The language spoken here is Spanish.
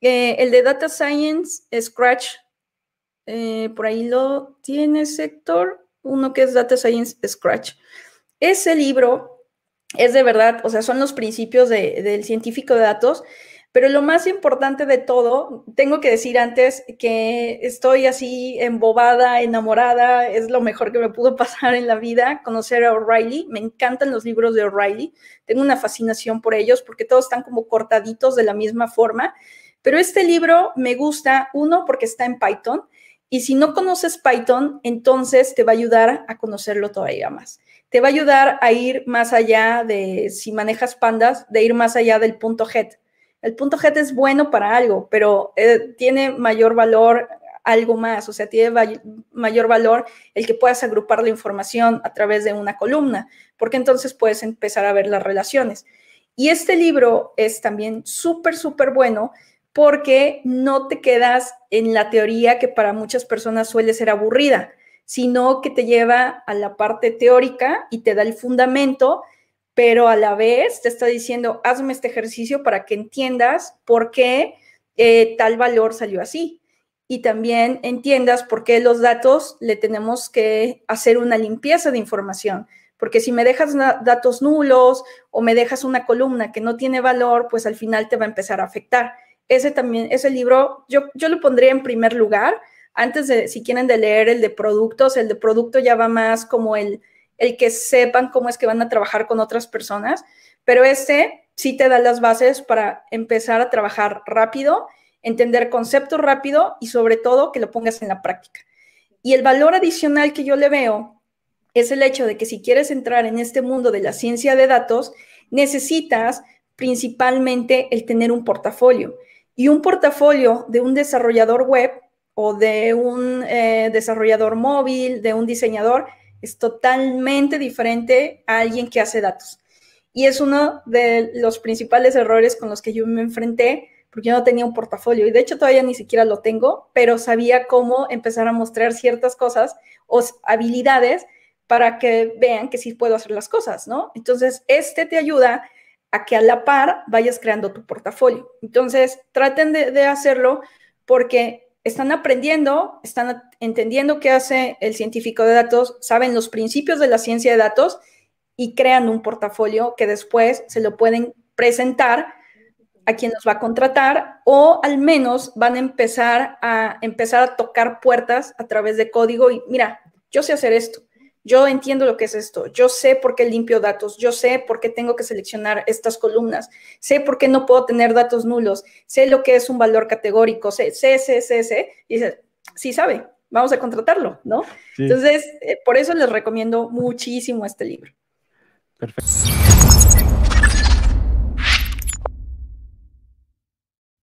Eh, el de Data Science, Scratch, eh, por ahí lo tiene sector, uno que es Data Science Scratch. Ese libro es de verdad, o sea, son los principios del científico de datos, pero lo más importante de todo, tengo que decir antes que estoy así embobada, enamorada, es lo mejor que me pudo pasar en la vida, conocer a O'Reilly, me encantan los libros de O'Reilly, tengo una fascinación por ellos porque todos están como cortaditos de la misma forma pero este libro me gusta, uno, porque está en Python, y si no conoces Python, entonces te va a ayudar a conocerlo todavía más. Te va a ayudar a ir más allá de, si manejas pandas, de ir más allá del punto head. El punto head es bueno para algo, pero eh, tiene mayor valor algo más, o sea, tiene mayor valor el que puedas agrupar la información a través de una columna, porque entonces puedes empezar a ver las relaciones. Y este libro es también súper, súper bueno porque no te quedas en la teoría que para muchas personas suele ser aburrida, sino que te lleva a la parte teórica y te da el fundamento, pero a la vez te está diciendo, hazme este ejercicio para que entiendas por qué eh, tal valor salió así. Y también entiendas por qué los datos le tenemos que hacer una limpieza de información, porque si me dejas datos nulos o me dejas una columna que no tiene valor, pues al final te va a empezar a afectar ese también, ese libro, yo, lo pondría en primer lugar, antes de, si quieren, de leer el de productos, el de producto ya va más como el, el que sepan cómo es que van a trabajar con otras personas, pero este sí te da las bases para empezar a trabajar rápido, entender conceptos rápido y sobre todo que lo pongas en la práctica. Y el valor adicional que yo le veo es el hecho de que si quieres entrar en este mundo de la ciencia de datos, necesitas principalmente el tener un portafolio y un portafolio de un desarrollador web o de un eh, desarrollador móvil, de un diseñador, es totalmente diferente a alguien que hace datos. Y es uno de los principales errores con los que yo me enfrenté, porque yo no tenía un portafolio y de hecho todavía ni siquiera lo tengo, pero sabía cómo empezar a mostrar ciertas cosas o habilidades para que vean que sí puedo hacer las cosas, ¿no? Entonces, este te ayuda a que a la par vayas creando tu portafolio. Entonces, traten de, hacerlo porque están aprendiendo, están entendiendo qué hace el científico de datos, saben los principios de la ciencia de datos y crean un portafolio que después se lo pueden presentar a quien los va a contratar o al menos van a empezar a empezar a tocar puertas a través de código y mira, yo sé hacer esto yo entiendo lo que es esto, yo sé por qué limpio datos, yo sé por qué tengo que seleccionar estas columnas, sé por qué no puedo tener datos nulos, sé lo que es un valor categórico, sé, sé, sé, sé, y dice, sí sabe, vamos a contratarlo, ¿no? Entonces, eh, por eso les recomiendo muchísimo este libro. Perfecto.